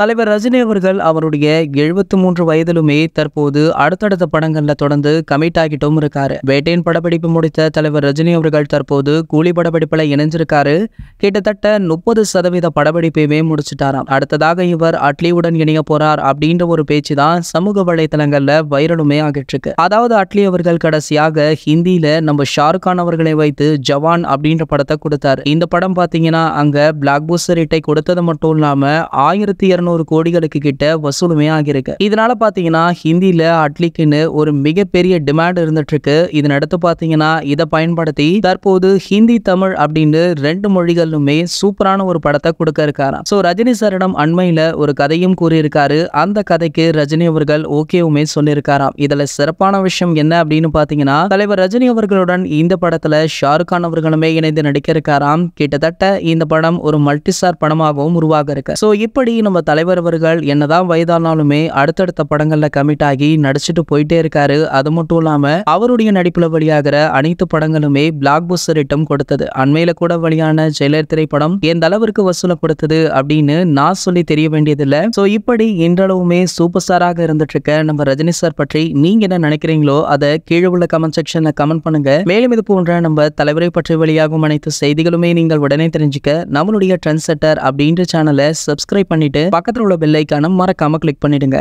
தலைவர் ரஜினி அவர்கள் அவருடைய எழுபத்தி மூன்று வயதிலுமே தற்போது அடுத்தடுத்த படங்கள்ல தொடர்ந்து கமிட் ஆகிட்டும் இருக்காரு வேட்டையின் படப்பிடிப்பு முடித்த தலைவர் ரஜினி அவர்கள் தற்போது கூலி படப்பிடிப்புல இணைஞ்சிருக்காரு கிட்டத்தட்ட முப்பது சதவீத படப்பிடிப்பையுமே முடிச்சிட்டாராம் அடுத்ததாக இவர் அட்லியுடன் இணைய போறார் அப்படின்ற ஒரு பேச்சு தான் சமூக வலைதளங்கள்ல வைரலுமே ஆகிட்டு இருக்கு அதாவது அட்லி அவர்கள் கடைசியாக ஹிந்தியில நம்ம ஷாருக் கான் அவர்களை வைத்து ஜவான் அப்படின்ற படத்தை கொடுத்தார் இந்த படம் பாத்தீங்கன்னா அங்க பிளாக் பூஸ்டர் இட்டை கொடுத்தது மட்டும் இல்லாம ஆயிரத்தி இருநூறு இருநூறு கோடிகளுக்கு கிட்ட வசூலுமே ஆகியிருக்கு இதனால பாத்தீங்கன்னா ஹிந்தியில அட்லிக்குன்னு ஒரு மிகப்பெரிய டிமாண்ட் இருந்துட்டு இருக்கு இதன் அடுத்து பாத்தீங்கன்னா இதை பயன்படுத்தி தற்போது ஹிந்தி தமிழ் அப்படின்னு ரெண்டு மொழிகளுமே சூப்பரான ஒரு படத்தை கொடுக்க இருக்காராம் சோ ரஜினி சாரிடம் அண்மையில ஒரு கதையும் கூறியிருக்காரு அந்த கதைக்கு ரஜினி அவர்கள் ஓகேவுமே சொல்லியிருக்காராம் இதுல சிறப்பான விஷயம் என்ன அப்படின்னு பாத்தீங்கன்னா தலைவர் ரஜினி அவர்களுடன் இந்த படத்துல ஷாருக் கான் அவர்களுமே இணைந்து நடிக்க இருக்காராம் கிட்டத்தட்ட இந்த படம் ஒரு மல்டிஸ்டார் படமாகவும் உருவாக இருக்கு சோ இப்படி நம்ம தலை தலைவர் அவர்கள் என்னதான் வயதானாலுமே அடுத்தடுத்த படங்கள்ல கமிட் ஆகி நடிச்சிட்டு போயிட்டே இருக்காரு அது மட்டும் இல்லாம அவருடைய நடிப்புல வெளியாகிற அனைத்து படங்களுமே பிளாக் பஸ்டர் ரிட்டம் கொடுத்தது அண்மையில கூட வெளியான ஜெயலர் திரைப்படம் எந்த அளவிற்கு வசூல கொடுத்தது அப்படின்னு நான் சொல்லி தெரிய வேண்டியதில்லை சோ இப்படி இன்றளவுமே சூப்பர் ஸ்டாராக இருந்துட்டு இருக்க நம்ம ரஜினி சார் பற்றி நீங்க என்ன நினைக்கிறீங்களோ அதை கீழே உள்ள கமெண்ட் செக்ஷன்ல கமெண்ட் பண்ணுங்க மேலும் இது போன்ற நம்ம தலைவரை பற்றி வெளியாகும் அனைத்து செய்திகளுமே நீங்கள் உடனே தெரிஞ்சுக்க நம்மளுடைய ட்ரெண்ட் செட்டர் அப்படின்ற சேனலை சப்ஸ்கிரைப் பண்ணிட்டு பக்கத்து பக்கத்தில் உள்ள பெல்லைக்கான மறக்காமல் கிளிக் பண்ணிவிடுங்க